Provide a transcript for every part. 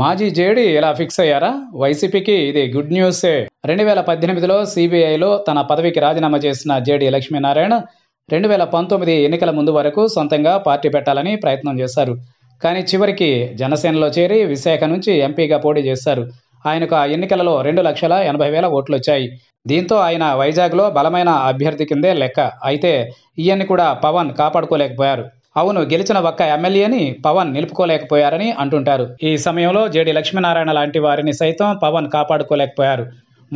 మాజీ జేడీ ఇలా ఫిక్స్ అయ్యారా వైసీపీకి ఇది గుడ్ న్యూసే రెండు వేల పద్దెనిమిదిలో సిబిఐలో తన పదవికి రాజీనామా చేసిన జేడీ లక్ష్మీనారాయణ రెండు వేల పంతొమ్మిది ఎన్నికల ముందు వరకు సొంతంగా పార్టీ పెట్టాలని ప్రయత్నం చేశారు కానీ చివరికి జనసేనలో చేరి విశాఖ నుంచి ఎంపీగా పోటీ చేశారు ఆయనకు ఆ ఎన్నికలలో రెండు లక్షల ఎనభై వేల ఓట్లు వచ్చాయి దీంతో ఆయన వైజాగ్లో బలమైన అభ్యర్థి కిందే లెక్క అయితే ఈయన్ని కూడా పవన్ కాపాడుకోలేకపోయారు అవును గెలిచిన ఒక్క ఎమ్మెల్యేని పవన్ నిలుపుకోలేకపోయారని అంటుంటారు ఈ సమయంలో జేడి లక్ష్మీనారాయణ లాంటి వారిని సైతం పవన్ కాపాడుకోలేకపోయారు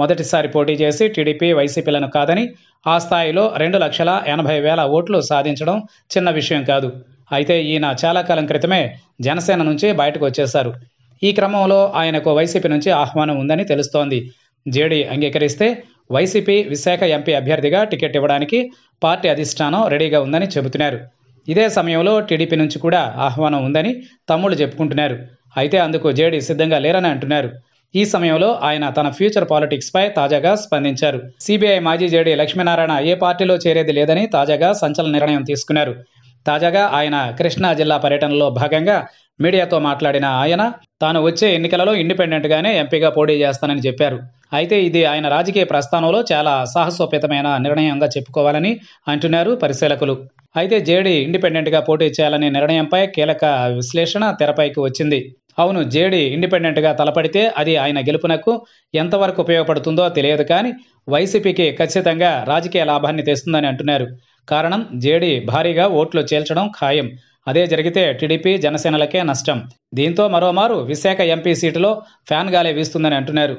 మొదటిసారి పోటీ చేసి టీడీపీ వైసీపీలను కాదని ఆ స్థాయిలో రెండు లక్షల ఎనభై వేల ఓట్లు సాధించడం చిన్న విషయం కాదు అయితే ఈయన చాలా కాలం క్రితమే జనసేన నుంచి బయటకు వచ్చేశారు ఈ క్రమంలో ఆయనకు వైసీపీ నుంచి ఆహ్వానం ఉందని తెలుస్తోంది జేడీ అంగీకరిస్తే వైసీపీ విశాఖ ఎంపీ అభ్యర్థిగా టికెట్ ఇవ్వడానికి పార్టీ అధిష్టానం రెడీగా ఉందని చెబుతున్నారు ఇదే సమయంలో టీడీపీ నుంచి కూడా ఆహ్వానం ఉందని తమ్ముళ్ళు చెప్పుకుంటున్నారు అయితే అందుకు జేడీ సిద్ధంగా లేరని అంటున్నారు ఈ సమయంలో ఆయన తన ఫ్యూచర్ పాలిటిక్స్ పై తాజాగా స్పందించారు సిబిఐ మాజీ జేడీ లక్ష్మీనారాయణ ఏ పార్టీలో చేరేది లేదని తాజాగా సంచలన నిర్ణయం తీసుకున్నారు తాజాగా ఆయన కృష్ణా జిల్లా పర్యటనలో భాగంగా మీడియాతో మాట్లాడిన ఆయన తాను వచ్చే ఎన్నికలలో ఇండిపెండెంట్గానే ఎంపీగా పోటీ చేస్తానని చెప్పారు అయితే ఇది ఆయన రాజకీయ ప్రస్థానంలో చాలా సాహసోపేతమైన నిర్ణయంగా చెప్పుకోవాలని అంటున్నారు పరిశీలకులు అయితే జేడీ గా పోటీ చేయాలనే నిర్ణయంపై కీలక విశ్లేషణ తెరపైకి వచ్చింది అవును జేడీ ఇండిపెండెంట్గా తలపడితే అది ఆయన గెలుపునకు ఎంతవరకు ఉపయోగపడుతుందో తెలియదు కానీ వైసీపీకి ఖచ్చితంగా రాజకీయ లాభాన్ని తెస్తుందని అంటున్నారు కారణం జేడీ భారీగా ఓట్లు చేల్చడం ఖాయం అదే జరిగితే టీడీపీ జనసేనలకే నష్టం దీంతో మరోమారు విశాఖ ఎంపీ సీటులో ఫ్యాన్ గాలే వీస్తుందని అంటున్నారు